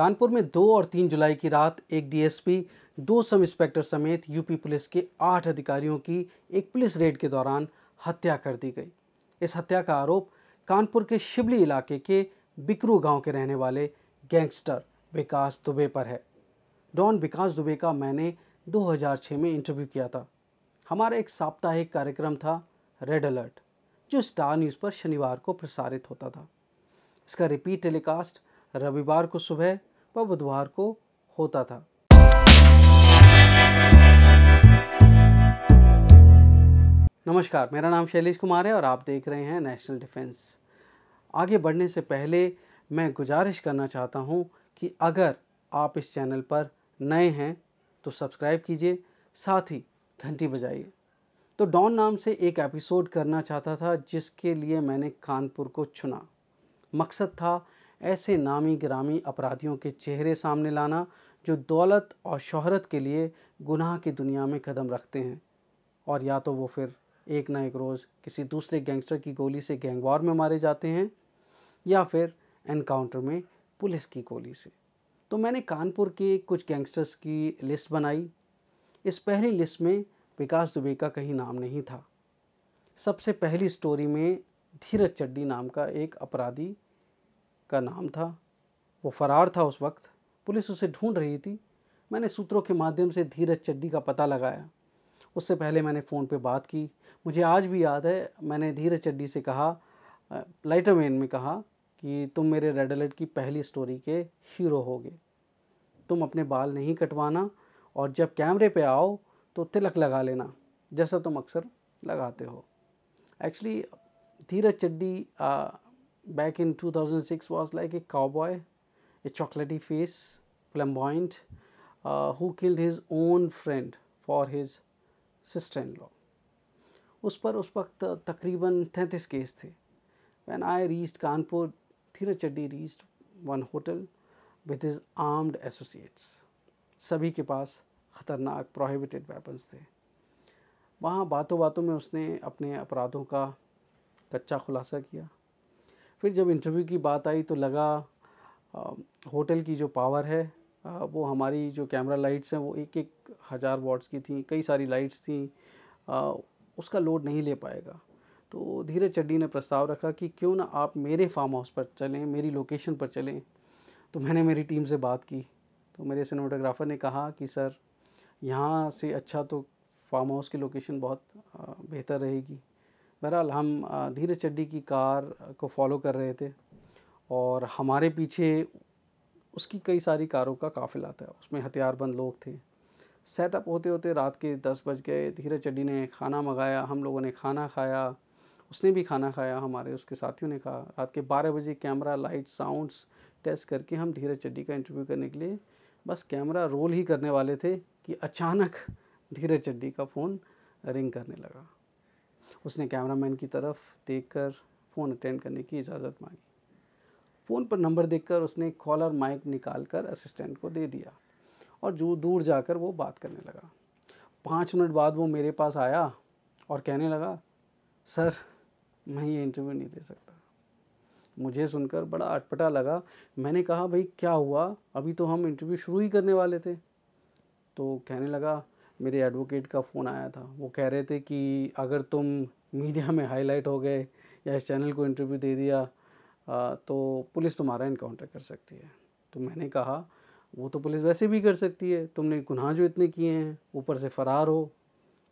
कानपुर में दो और तीन जुलाई की रात एक डीएसपी दो सब इंस्पेक्टर समेत यूपी पुलिस के आठ अधिकारियों की एक पुलिस रेड के दौरान हत्या कर दी गई इस हत्या का आरोप कानपुर के शिबली इलाके के बिकरू गांव के रहने वाले गैंगस्टर विकास दुबे पर है डॉन विकास दुबे का मैंने 2006 में इंटरव्यू किया था हमारा एक साप्ताहिक कार्यक्रम था रेड अलर्ट जो स्टार न्यूज़ पर शनिवार को प्रसारित होता था इसका रिपीट टेलीकास्ट रविवार को सुबह व बुधवार को होता था नमस्कार मेरा नाम शैलेश कुमार है और आप देख रहे हैं नेशनल डिफेंस आगे बढ़ने से पहले मैं गुजारिश करना चाहता हूं कि अगर आप इस चैनल पर नए हैं तो सब्सक्राइब कीजिए साथ ही घंटी बजाइए तो डॉन नाम से एक एपिसोड करना चाहता था जिसके लिए मैंने कानपुर को चुना मकसद था ऐसे नामी ग्रामी अपराधियों के चेहरे सामने लाना जो दौलत और शोहरत के लिए गुनाह की दुनिया में कदम रखते हैं और या तो वो फिर एक ना एक रोज़ किसी दूसरे गैंगस्टर की गोली से गैंगवार में मारे जाते हैं या फिर एनकाउंटर में पुलिस की गोली से तो मैंने कानपुर के कुछ गैंगस्टर्स की लिस्ट बनाई इस पहली लिस्ट में विकास दुबे का कहीं नाम नहीं था सबसे पहली स्टोरी में धीरज चड्डी नाम का एक अपराधी का नाम था वो फरार था उस वक्त पुलिस उसे ढूंढ रही थी मैंने सूत्रों के माध्यम से धीरज चड्डी का पता लगाया उससे पहले मैंने फ़ोन पे बात की मुझे आज भी याद है मैंने धीरज चड्डी से कहा लाइटर मैन में कहा कि तुम मेरे रेड अलर्ट की पहली स्टोरी के हीरो होगे तुम अपने बाल नहीं कटवाना और जब कैमरे पे आओ तो तिलक लगा लेना जैसा तुम अक्सर लगाते हो एक्चुअली धीरज चड्डी back in 2006 was like a cowboy, a chocolatey face, flamboyant, uh, who killed his own friend for his sister-in-law. उस पर उस वक्त तकरीबन तैंतीस केस थे वैन आई रीच्ड कानपुर थीरचड्डी reached one hotel with his armed associates सभी के पास ख़तरनाक प्रोहिबिटेड वेपन्स थे वहाँ बातों बातों में उसने अपने अपराधों का कच्चा खुलासा किया फिर जब इंटरव्यू की बात आई तो लगा होटल की जो पावर है वो हमारी जो कैमरा लाइट्स हैं वो एक एक हज़ार वाट्स की थी कई सारी लाइट्स थी उसका लोड नहीं ले पाएगा तो धीरे चड्डी ने प्रस्ताव रखा कि क्यों ना आप मेरे फार्म हाउस पर चलें मेरी लोकेशन पर चलें तो मैंने मेरी टीम से बात की तो मेरे सिनेमाटोग्राफ़र ने कहा कि सर यहाँ से अच्छा तो फार्म हाउस की लोकेशन बहुत बेहतर रहेगी बहरहाल हम धीरज चड्डी की कार को फॉलो कर रहे थे और हमारे पीछे उसकी कई सारी कारों का काफिला था उसमें हथियारबंद लोग थे सेटअप होते होते रात के दस बज गए धीरज चड्डी ने खाना मंगाया हम लोगों ने खाना खाया उसने भी खाना खाया हमारे उसके साथियों ने कहा रात के बारह बजे कैमरा लाइट साउंड्स टेस्ट करके हम धीरज चड्डी का इंटरव्यू करने के लिए बस कैमरा रोल ही करने वाले थे कि अचानक धीरज चड्डी का फ़ोन रिंग करने लगा उसने कैमरामैन की तरफ देखकर फ़ोन अटेंड करने की इजाज़त मांगी फ़ोन पर नंबर देखकर उसने कॉलर माइक निकाल कर असिस्टेंट को दे दिया और जो दूर जाकर वो बात करने लगा पाँच मिनट बाद वो मेरे पास आया और कहने लगा सर मैं ये इंटरव्यू नहीं दे सकता मुझे सुनकर बड़ा अटपटा लगा मैंने कहा भाई क्या हुआ अभी तो हम इंटरव्यू शुरू ही करने वाले थे तो कहने लगा मेरे एडवोकेट का फ़ोन आया था वो कह रहे थे कि अगर तुम मीडिया में हाईलाइट हो गए या इस चैनल को इंटरव्यू दे दिया तो पुलिस तुम्हारा इनकाउंटर कर सकती है तो मैंने कहा वो तो पुलिस वैसे भी कर सकती है तुमने गुनाह जो इतने किए हैं ऊपर से फ़रार हो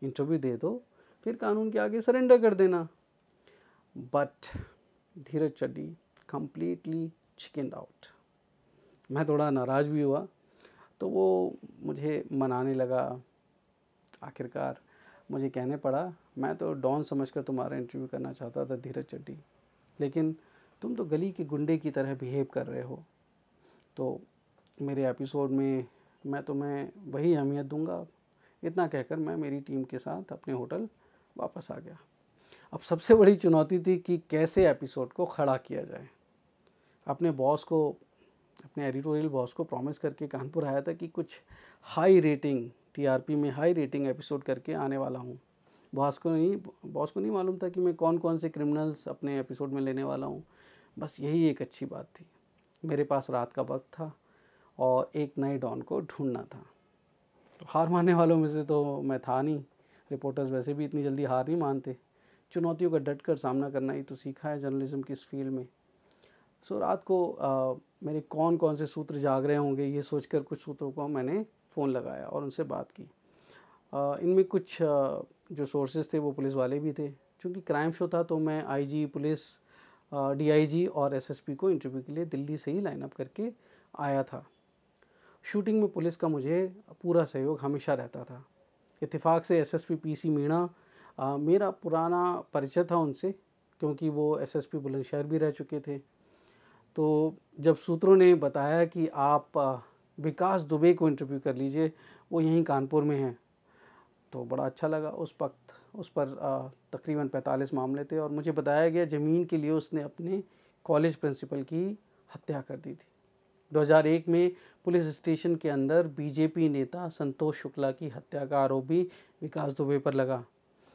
इंटरव्यू दे दो फिर कानून के आगे सरेंडर कर देना बट धीरज चड्डी कम्प्लीटली चिकन आउट मैं थोड़ा नाराज़ भी हुआ तो वो मुझे मनाने लगा आखिरकार मुझे कहने पड़ा मैं तो डॉन समझकर तुम्हारा इंटरव्यू करना चाहता था धीरज चड्डी लेकिन तुम तो गली के गुंडे की तरह बिहेव कर रहे हो तो मेरे एपिसोड में मैं तुम्हें वही अहमियत दूंगा इतना कहकर मैं मेरी टीम के साथ अपने होटल वापस आ गया अब सबसे बड़ी चुनौती थी कि कैसे एपिसोड को खड़ा किया जाए अपने बॉस को अपने एडिटोरियल बॉस को प्रॉमिस करके कानपुर आया था कि कुछ हाई रेटिंग टीआरपी में हाई रेटिंग एपिसोड करके आने वाला हूँ बॉस को नहीं बॉस को नहीं मालूम था कि मैं कौन कौन से क्रिमिनल्स अपने एपिसोड में लेने वाला हूँ बस यही एक अच्छी बात थी मेरे पास रात का वक्त था और एक नए डॉन को ढूंढना था तो हार मानने वालों में से तो मैं था नहीं रिपोर्टर्स वैसे भी इतनी जल्दी हार नहीं मानते चुनौतियों का डट कर सामना करना ही तो सीखा है जर्नलिज्म की इस फील्ड में सो रात को मेरे कौन कौन से सूत्र जाग रहे होंगे ये सोचकर कुछ सूत्रों को मैंने फ़ोन लगाया और उनसे बात की इनमें कुछ जो सोर्सेज थे वो पुलिस वाले भी थे चूँकि क्राइम शो था तो मैं आईजी पुलिस डीआईजी और एसएसपी को इंटरव्यू के लिए दिल्ली से ही लाइनअप करके आया था शूटिंग में पुलिस का मुझे पूरा सहयोग हमेशा रहता था इतफाक़ से एसएसपी पीसी मीणा मेरा पुराना परिचय था उनसे क्योंकि वो एसएसपी बुलंदशहर भी रह चुके थे तो जब सूत्रों ने बताया कि आप विकास दुबे को इंटरव्यू कर लीजिए वो यहीं कानपुर में हैं तो बड़ा अच्छा लगा उस वक्त उस पर तकरीबन 45 मामले थे और मुझे बताया गया ज़मीन के लिए उसने अपने कॉलेज प्रिंसिपल की हत्या कर दी थी 2001 में पुलिस स्टेशन के अंदर बीजेपी नेता संतोष शुक्ला की हत्या का आरोप भी विकास दुबे पर लगा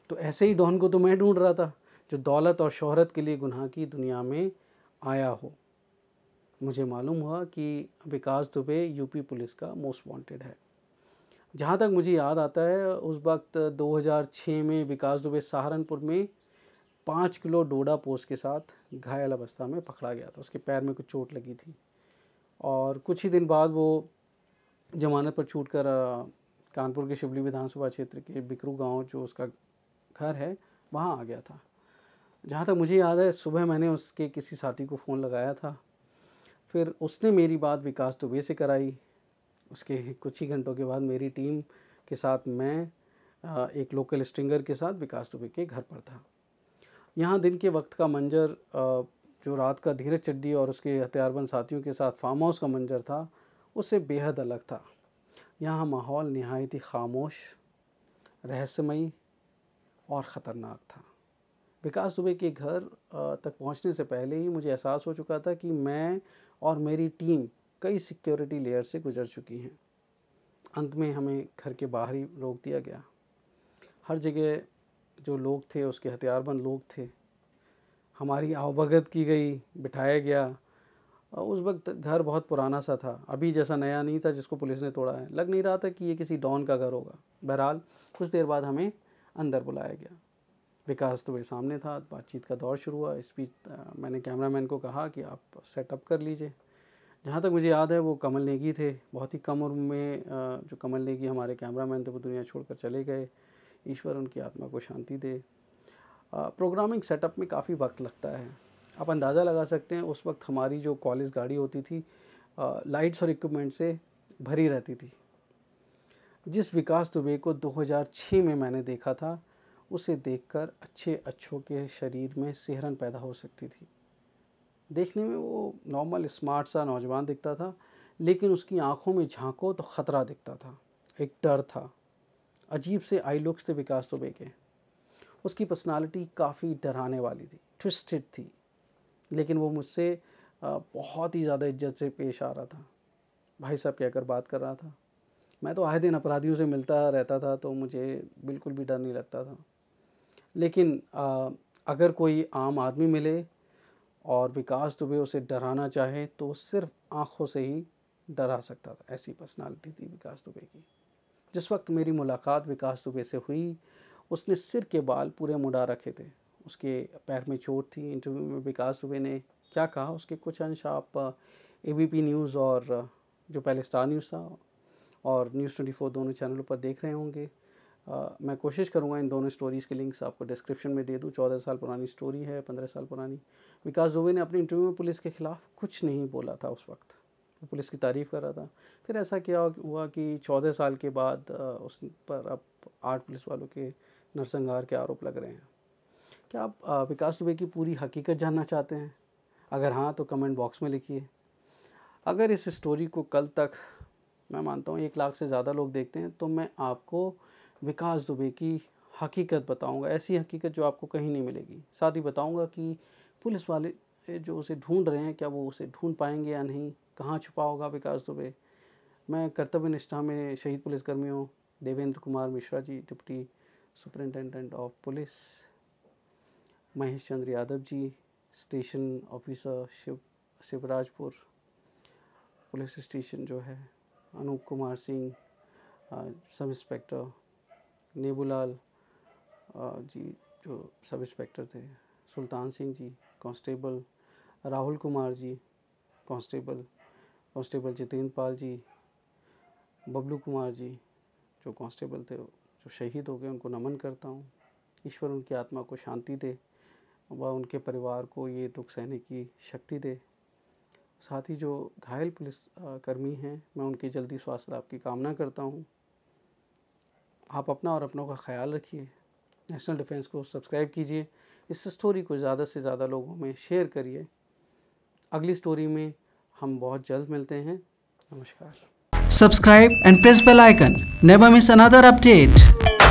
तो ऐसे ही डॉन को तो मैं ढूंढ रहा था जो दौलत और शोहरत के लिए गुनाह की दुनिया में आया हो मुझे मालूम हुआ कि विकास दुबे यूपी पुलिस का मोस्ट वांटेड है जहाँ तक मुझे याद आता है उस वक्त 2006 में विकास दुबे सहारनपुर में पाँच किलो डोडा पोस्ट के साथ घायल अवस्था में पकड़ा गया था उसके पैर में कुछ चोट लगी थी और कुछ ही दिन बाद वो जमानत पर छूट कर कानपुर के शिवली विधानसभा क्षेत्र के बिकरू गांव जो उसका घर है वहाँ आ गया था जहाँ तक मुझे याद है सुबह मैंने उसके किसी साथी को फ़ोन लगाया था फिर उसने मेरी बात विकास दुबे से कराई उसके कुछ ही घंटों के बाद मेरी टीम के साथ मैं एक लोकल स्ट्रिंगर के साथ विकास दुबे के घर पर था यहाँ दिन के वक्त का मंजर जो रात का धीरज चड्डी और उसके हथियारबंद साथियों के साथ फार्म हाउस का मंजर था उससे बेहद अलग था यहाँ माहौल नहायत ही खामोश रहस्यमयी और ख़तरनाक था विकास दुबे के घर तक पहुंचने से पहले ही मुझे एहसास हो चुका था कि मैं और मेरी टीम कई सिक्योरिटी लेयर से गुजर चुकी हैं अंत में हमें घर के बाहर ही रोक दिया गया हर जगह जो लोग थे उसके हथियारबंद लोग थे हमारी आवभगत की गई बिठाया गया उस वक्त घर बहुत पुराना सा था अभी जैसा नया नहीं था जिसको पुलिस ने तोड़ा है लग नहीं रहा था कि ये किसी डॉन का घर होगा बहरहाल कुछ देर बाद हमें अंदर बुलाया गया विकास दुबे तो सामने था बातचीत का दौर शुरू हुआ इस बीच मैंने कैमरामैन को कहा कि आप सेटअप कर लीजिए जहाँ तक मुझे याद है वो कमल नेगी थे बहुत ही कम उम्र में जो कमल नेगी हमारे कैमरामैन थे वो दुनिया छोड़कर चले गए ईश्वर उनकी आत्मा को शांति दे प्रोग्रामिंग सेटअप में काफ़ी वक्त लगता है आप अंदाज़ा लगा सकते हैं उस वक्त हमारी जो कॉलेज गाड़ी होती थी लाइट्स और इक्विपमेंट से भरी रहती थी जिस विकास दुबे को 2006 में मैंने देखा था उसे देखकर अच्छे अच्छों के शरीर में सेहरन पैदा हो सकती थी देखने में वो नॉर्मल स्मार्ट सा नौजवान दिखता था लेकिन उसकी आंखों में झांको तो ख़तरा दिखता था एक डर था अजीब से आई लुक्स थे विकास तो दुबे के उसकी पर्सनालिटी काफ़ी डराने वाली थी ट्विस्टेड थी लेकिन वो मुझसे बहुत ही ज़्यादा इज्जत से पेश आ रहा था भाई साहब कहकर बात कर रहा था मैं तो आए दिन अपराधियों से मिलता रहता था तो मुझे बिल्कुल भी डर नहीं लगता था लेकिन आ, अगर कोई आम आदमी मिले और विकास दुबे उसे डराना चाहे तो सिर्फ आँखों से ही डरा सकता था ऐसी पर्सनालिटी थी विकास दुबे की जिस वक्त मेरी मुलाकात विकास दुबे से हुई उसने सिर के बाल पूरे मुड़ा रखे थे उसके पैर में चोट थी इंटरव्यू में विकास दुबे ने क्या कहा उसके कुछ अंश आप ए पी न्यूज़ और जो पहले स्टार न्यूज़ था और न्यूज़ ट्वेंटी फोर दोनों चैनलों पर देख रहे होंगे आ, मैं कोशिश करूँगा इन दोनों स्टोरीज़ के लिंक्स आपको डिस्क्रिप्शन में दे दूँ चौदह साल पुरानी स्टोरी है पंद्रह साल पुरानी विकास दुबे ने अपने इंटरव्यू में पुलिस के ख़िलाफ़ कुछ नहीं बोला था उस वक्त पुलिस की तारीफ़ कर रहा था फिर ऐसा क्या हुआ कि चौदह साल के बाद उस पर अब आठ पुलिस वालों के नरसंहार के आरोप लग रहे हैं क्या आप विकास दुबे की पूरी हकीकत जानना चाहते हैं अगर हाँ तो कमेंट बॉक्स में लिखिए अगर इस स्टोरी को कल तक मैं मानता हूँ एक लाख से ज़्यादा लोग देखते हैं तो मैं आपको विकास दुबे की हकीकत बताऊंगा ऐसी हकीकत जो आपको कहीं नहीं मिलेगी साथ ही बताऊंगा कि पुलिस वाले जो उसे ढूंढ रहे हैं क्या वो उसे ढूंढ पाएंगे या नहीं कहाँ छुपा होगा विकास दुबे मैं कर्तव्य निष्ठा में शहीद पुलिसकर्मियों Devendra Kumar Mishra ji deputy superintendent of police Mahesh Chandra Yadav ji station officer Shiv Shivrajpur police station जो है अनूप कुमार सिंह सब इंस्पेक्टर नेबूलाल जी जो सब इंस्पेक्टर थे Sultan Singh ji constable Rahul Kumar ji constable constable Jitendra Pal ji Bablu Kumar ji जो कांस्टेबल थे जो शहीद हो गए उनको नमन करता हूँ ईश्वर उनकी आत्मा को शांति दे व उनके परिवार को ये दुख सहने की शक्ति दे साथ ही जो घायल पुलिस कर्मी हैं मैं उनके जल्दी स्वास्थ्य लाभ की कामना करता हूँ आप अपना और अपनों का ख्याल रखिए नेशनल डिफेंस को सब्सक्राइब कीजिए इस स्टोरी को ज़्यादा से ज़्यादा लोगों में शेयर करिए अगली स्टोरी में हम बहुत जल्द मिलते हैं नमस्कार subscribe and press bell icon never miss another update